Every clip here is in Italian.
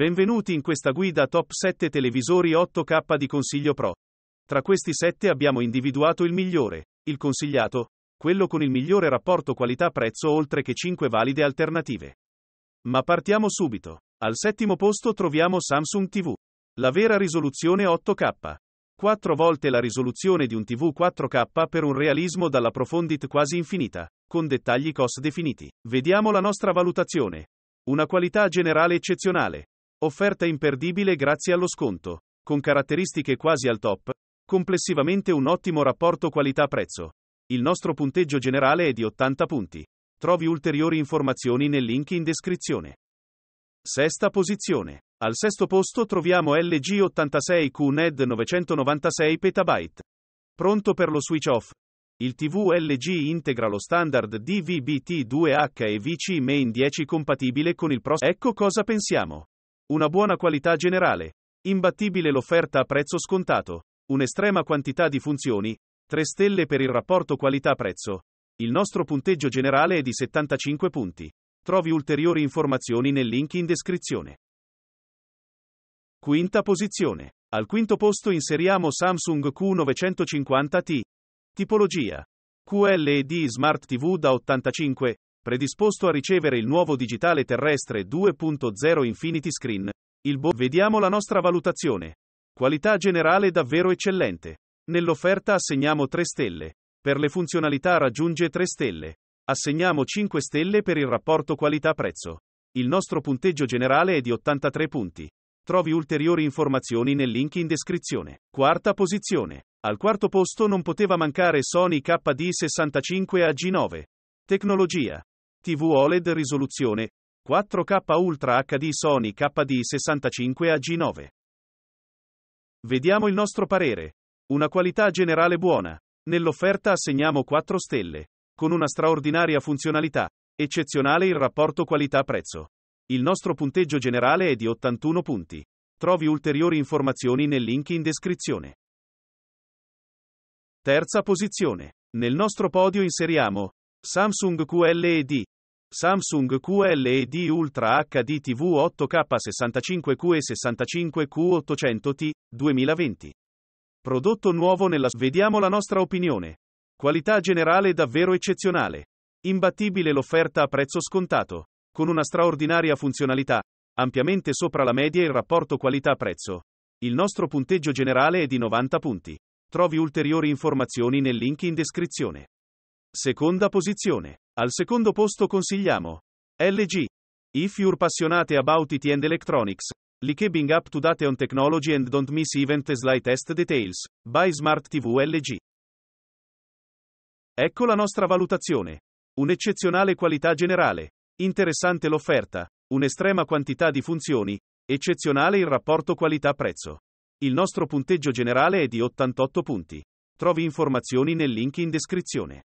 Benvenuti in questa guida top 7 televisori 8K di Consiglio Pro. Tra questi 7 abbiamo individuato il migliore, il consigliato, quello con il migliore rapporto qualità-prezzo oltre che 5 valide alternative. Ma partiamo subito. Al settimo posto troviamo Samsung TV. La vera risoluzione 8K. 4 volte la risoluzione di un TV 4K per un realismo dalla profondità quasi infinita, con dettagli COS definiti. Vediamo la nostra valutazione. Una qualità generale eccezionale, Offerta imperdibile grazie allo sconto. Con caratteristiche quasi al top, complessivamente un ottimo rapporto qualità-prezzo. Il nostro punteggio generale è di 80 punti. Trovi ulteriori informazioni nel link in descrizione. Sesta posizione. Al sesto posto troviamo LG 86Q NED 996 Petabyte. Pronto per lo switch off. Il TV LG integra lo standard DVB-T2H e VC Main 10 compatibile con il Pro. Ecco cosa pensiamo. Una buona qualità generale. Imbattibile l'offerta a prezzo scontato. Un'estrema quantità di funzioni. 3 stelle per il rapporto qualità-prezzo. Il nostro punteggio generale è di 75 punti. Trovi ulteriori informazioni nel link in descrizione. Quinta posizione. Al quinto posto inseriamo Samsung Q950T. Tipologia. QLED Smart TV da 85 Predisposto a ricevere il nuovo digitale terrestre 2.0 Infinity Screen, il Bo. Vediamo la nostra valutazione. Qualità generale davvero eccellente. Nell'offerta assegniamo 3 stelle. Per le funzionalità raggiunge 3 stelle. Assegniamo 5 stelle per il rapporto qualità-prezzo. Il nostro punteggio generale è di 83 punti. Trovi ulteriori informazioni nel link in descrizione. Quarta posizione. Al quarto posto non poteva mancare Sony KD65AG9. Tecnologia. TV OLED risoluzione 4K Ultra HD Sony KD 65 AG9. Vediamo il nostro parere. Una qualità generale buona. Nell'offerta assegniamo 4 stelle. Con una straordinaria funzionalità. Eccezionale il rapporto qualità-prezzo. Il nostro punteggio generale è di 81 punti. Trovi ulteriori informazioni nel link in descrizione. Terza posizione. Nel nostro podio inseriamo Samsung QLED Samsung QLED Ultra HD TV 8K 65Q e 65Q800T, 2020. Prodotto nuovo nella... Vediamo la nostra opinione. Qualità generale davvero eccezionale. Imbattibile l'offerta a prezzo scontato. Con una straordinaria funzionalità, ampiamente sopra la media il rapporto qualità-prezzo. Il nostro punteggio generale è di 90 punti. Trovi ulteriori informazioni nel link in descrizione. Seconda posizione. Al secondo posto consigliamo LG. If you're passionate about IT and electronics, like being up to date on technology and don't miss even the slightest details, buy Smart TV LG. Ecco la nostra valutazione. Un'eccezionale qualità generale, interessante l'offerta, un'estrema quantità di funzioni, eccezionale il rapporto qualità-prezzo. Il nostro punteggio generale è di 88 punti. Trovi informazioni nel link in descrizione.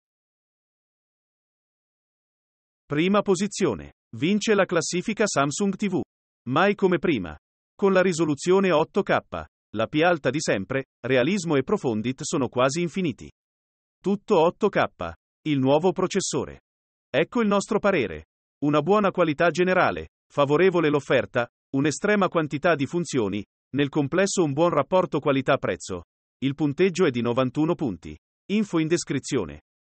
Prima posizione. Vince la classifica Samsung TV. Mai come prima. Con la risoluzione 8K, la più alta di sempre, realismo e profondit sono quasi infiniti. Tutto 8K. Il nuovo processore. Ecco il nostro parere. Una buona qualità generale, favorevole l'offerta, un'estrema quantità di funzioni, nel complesso un buon rapporto qualità-prezzo. Il punteggio è di 91 punti. Info in descrizione.